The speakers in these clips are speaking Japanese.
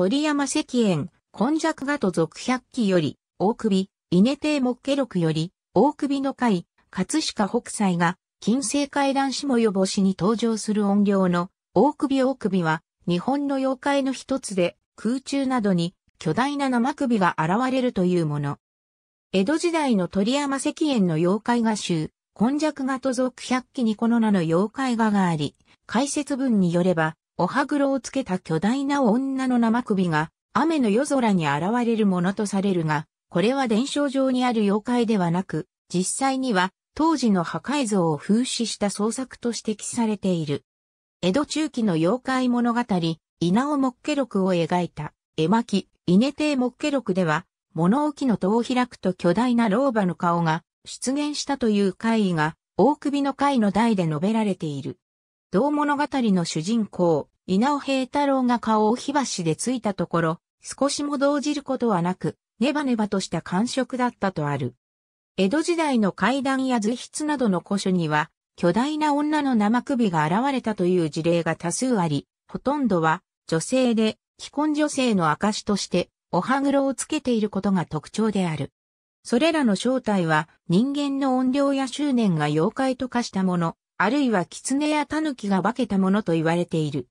鳥山石燕、今弱画と続百鬼より、大首、稲帝木下録より、大首の会、葛飾北斎が、近世怪談下予防しに登場する音量の、大首大首は、日本の妖怪の一つで、空中などに、巨大な生首が現れるというもの。江戸時代の鳥山石燕の妖怪画集、今弱画と続百鬼にこの名の妖怪画があり、解説文によれば、お歯黒をつけた巨大な女の生首が、雨の夜空に現れるものとされるが、これは伝承上にある妖怪ではなく、実際には当時の破壊像を風刺した創作と指摘されている。江戸中期の妖怪物語、稲尾木家録を描いた、絵巻、稲亭木家録では、物置の戸を開くと巨大な老婆の顔が出現したという怪異が、大首の怪の台で述べられている。同物語の主人公、稲尾平太郎が顔を火箸でついたところ、少しも動じることはなく、ネバネバとした感触だったとある。江戸時代の階段や図筆などの古書には、巨大な女の生首が現れたという事例が多数あり、ほとんどは女性で、既婚女性の証として、お歯黒をつけていることが特徴である。それらの正体は人間の怨霊や執念が妖怪と化したもの、あるいは狐や狸が化けたものと言われている。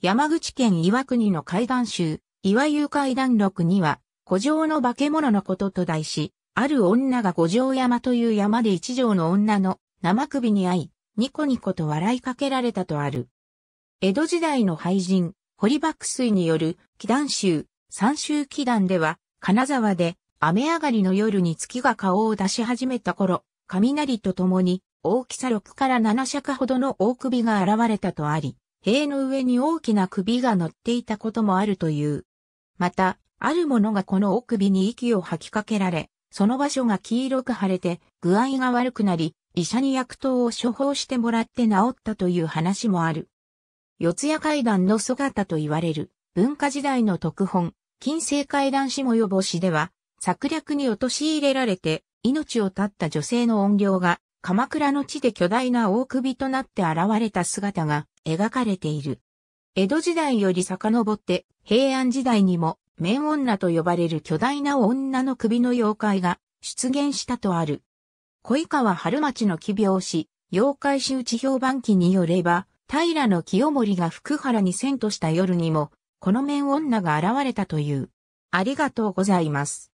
山口県岩国の怪談集、岩遊怪談録には、古城の化け物のことと題し、ある女が五条山という山で一条の女の生首に会い、ニコニコと笑いかけられたとある。江戸時代の俳人、堀幕水による、祈談集、三州祈談では、金沢で、雨上がりの夜に月が顔を出し始めた頃、雷と共に、大きさ6から7尺ほどの大首が現れたとあり、塀の上に大きな首が乗っていたこともあるという。また、ある者がこの大首に息を吐きかけられ、その場所が黄色く腫れて具合が悪くなり、医者に薬湯を処方してもらって治ったという話もある。四谷階段の姿と言われる文化時代の特本、金星階段下予防誌では、策略に陥れられて命を絶った女性の怨霊が鎌倉の地で巨大な大首となって現れた姿が描かれている。江戸時代より遡って平安時代にも面女と呼ばれる巨大な女の首の妖怪が出現したとある。小川春町の奇病死、妖怪師打ち評判記によれば、平の清盛が福原に遷とした夜にも、この面女が現れたという。ありがとうございます。